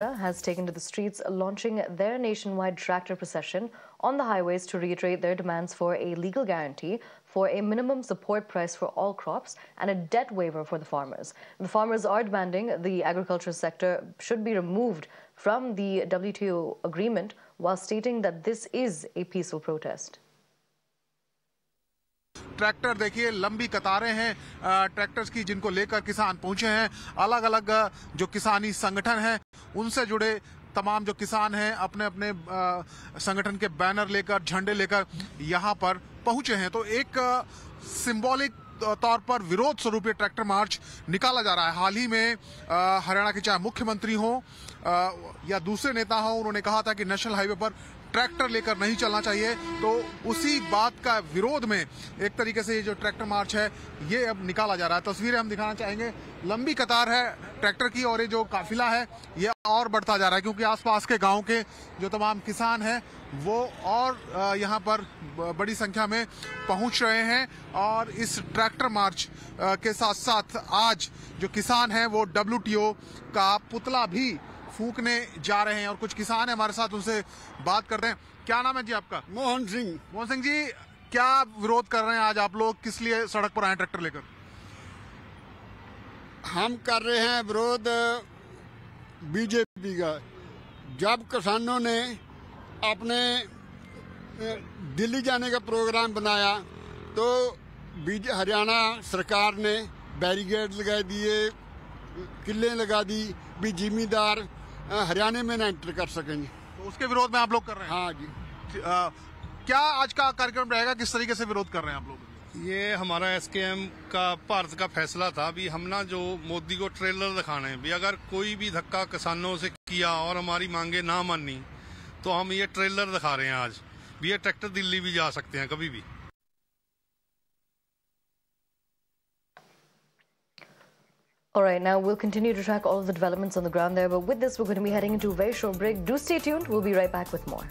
has taken to the streets, launching their nationwide tractor procession on the highways to reiterate their demands for a legal guarantee for a minimum support price for all crops and a debt waiver for the farmers. The farmers are demanding the agriculture sector should be removed from the WTO agreement while stating that this is a peaceful protest. Tractor देखिए लंबी कतारें हैं tractors की जिनको लेकर किसान पहुंचे हैं अलग अलग जो किसानी संगठन हैं उनसे जुड़े तमाम जो किसान हैं अपने अपने संगठन के बैनर लेकर झंडे लेकर यहाँ पर पहुंचे हैं तो एक सिंबॉलिक तौर पर विरोध स्वरूप ट्रैक्टर मार्च निकाला जा रहा है हाल ही में हरियाणा के चाहे मुख्यमंत्री हों या दूसरे नेता हों उन्होंने कहा था कि नेशनल हाईवे पर ट्रैक्टर लेकर नहीं चलना चाहिए तो उसी बात का विरोध में एक तरीके से ये जो ट्रैक्टर मार्च है ये अब निकाला जा रहा है तस्वीरें हम दिखाना चाहेंगे लंबी कतार है ट्रैक्टर की और ये जो काफिला है ये और बढ़ता जा रहा है क्योंकि आसपास के गांव के जो तमाम किसान हैं वो और यहाँ पर बड़ी संख्या में पहुँच रहे हैं और इस ट्रैक्टर मार्च के साथ साथ आज जो किसान हैं वो डब्ल्यू का पुतला भी फूकने जा रहे हैं और कुछ किसान हैं हमारे साथ उनसे बात करते हैं क्या नाम है जी आपका मोहन सिंह मोहन सिंह जी क्या विरोध कर रहे हैं आज आप लोग किस लिए सड़क पर आए ट्रैक्टर लेकर हम कर रहे हैं विरोध बीजेपी का जब किसानों ने अपने दिल्ली जाने का प्रोग्राम बनाया तो हरियाणा सरकार ने बैरिगेड लगा दिए किले लगा दी भी जिम्मेदार हाँ, हरियाणा में ना एंटर कर सकेंगे तो उसके विरोध में आप लोग कर रहे हैं हाँ जी आ, क्या आज का कार्यक्रम रहेगा किस तरीके से विरोध कर रहे हैं आप लोग ये हमारा एसकेएम का भारत का फैसला था भी हम ना जो मोदी को ट्रेलर दिखाने भी अगर कोई भी धक्का किसानों से किया और हमारी मांगे ना मानी तो हम ये ट्रेलर दिखा रहे हैं आज भी ये ट्रैक्टर दिल्ली भी जा सकते हैं कभी भी All right, now we'll continue to track all of the developments on the ground there, but with this, we're going to be heading into a very short break. Do stay tuned. We'll be right back with more.